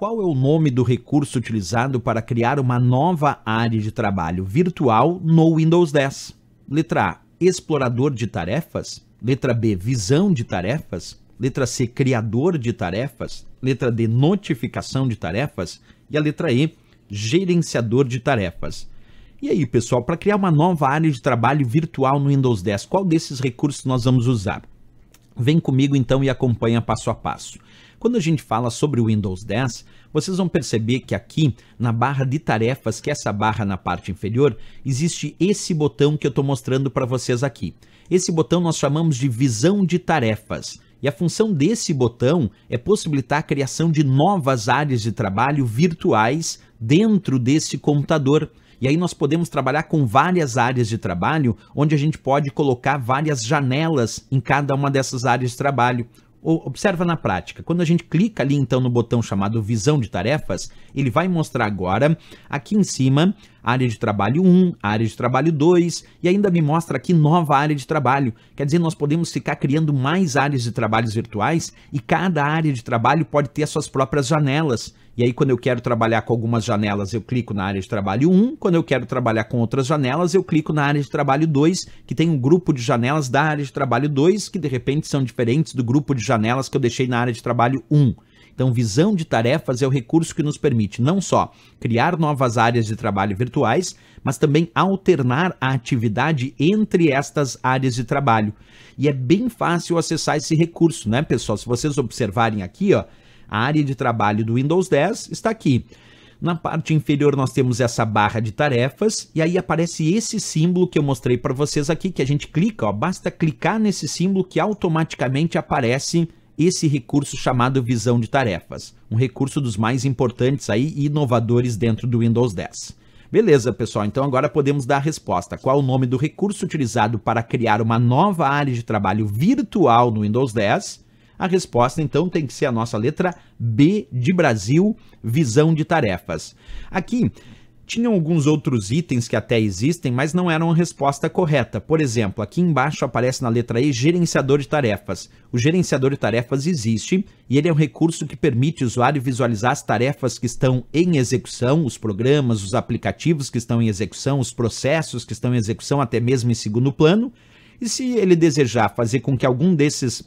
Qual é o nome do recurso utilizado para criar uma nova área de trabalho virtual no Windows 10? Letra A, explorador de tarefas. Letra B, visão de tarefas. Letra C, criador de tarefas. Letra D, notificação de tarefas. E a letra E, gerenciador de tarefas. E aí, pessoal, para criar uma nova área de trabalho virtual no Windows 10, qual desses recursos nós vamos usar? Vem comigo então e acompanha passo a passo. Quando a gente fala sobre o Windows 10, vocês vão perceber que aqui na barra de tarefas, que é essa barra na parte inferior, existe esse botão que eu estou mostrando para vocês aqui. Esse botão nós chamamos de visão de tarefas. E a função desse botão é possibilitar a criação de novas áreas de trabalho virtuais dentro desse computador. E aí nós podemos trabalhar com várias áreas de trabalho, onde a gente pode colocar várias janelas em cada uma dessas áreas de trabalho observa na prática. Quando a gente clica ali então no botão chamado visão de tarefas, ele vai mostrar agora aqui em cima área de trabalho 1, área de trabalho 2, e ainda me mostra aqui nova área de trabalho. Quer dizer, nós podemos ficar criando mais áreas de trabalhos virtuais e cada área de trabalho pode ter as suas próprias janelas. E aí, quando eu quero trabalhar com algumas janelas, eu clico na área de trabalho 1, quando eu quero trabalhar com outras janelas, eu clico na área de trabalho 2, que tem um grupo de janelas da área de trabalho 2, que de repente são diferentes do grupo de janelas que eu deixei na área de trabalho 1. Então, visão de tarefas é o recurso que nos permite não só criar novas áreas de trabalho virtuais, mas também alternar a atividade entre estas áreas de trabalho. E é bem fácil acessar esse recurso, né, pessoal? Se vocês observarem aqui, ó, a área de trabalho do Windows 10 está aqui. Na parte inferior nós temos essa barra de tarefas e aí aparece esse símbolo que eu mostrei para vocês aqui, que a gente clica, ó, basta clicar nesse símbolo que automaticamente aparece esse recurso chamado visão de tarefas, um recurso dos mais importantes aí e inovadores dentro do Windows 10. Beleza, pessoal, então agora podemos dar a resposta. Qual é o nome do recurso utilizado para criar uma nova área de trabalho virtual no Windows 10? A resposta, então, tem que ser a nossa letra B de Brasil, visão de tarefas. Aqui, tinham alguns outros itens que até existem, mas não eram a resposta correta. Por exemplo, aqui embaixo aparece na letra E gerenciador de tarefas. O gerenciador de tarefas existe e ele é um recurso que permite o usuário visualizar as tarefas que estão em execução, os programas, os aplicativos que estão em execução, os processos que estão em execução, até mesmo em segundo plano. E se ele desejar fazer com que algum desses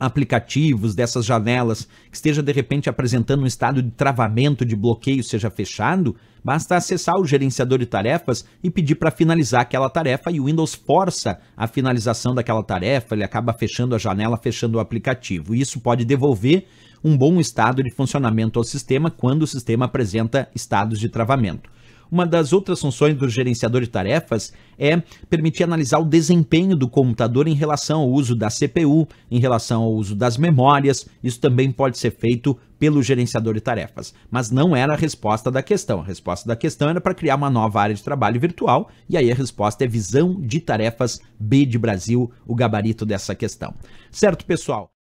aplicativos, dessas janelas, que esteja de repente apresentando um estado de travamento, de bloqueio, seja fechado, basta acessar o gerenciador de tarefas e pedir para finalizar aquela tarefa e o Windows força a finalização daquela tarefa, ele acaba fechando a janela, fechando o aplicativo. Isso pode devolver um bom estado de funcionamento ao sistema quando o sistema apresenta estados de travamento. Uma das outras funções do gerenciador de tarefas é permitir analisar o desempenho do computador em relação ao uso da CPU, em relação ao uso das memórias. Isso também pode ser feito pelo gerenciador de tarefas, mas não era a resposta da questão. A resposta da questão era para criar uma nova área de trabalho virtual, e aí a resposta é visão de tarefas B de Brasil, o gabarito dessa questão. Certo, pessoal?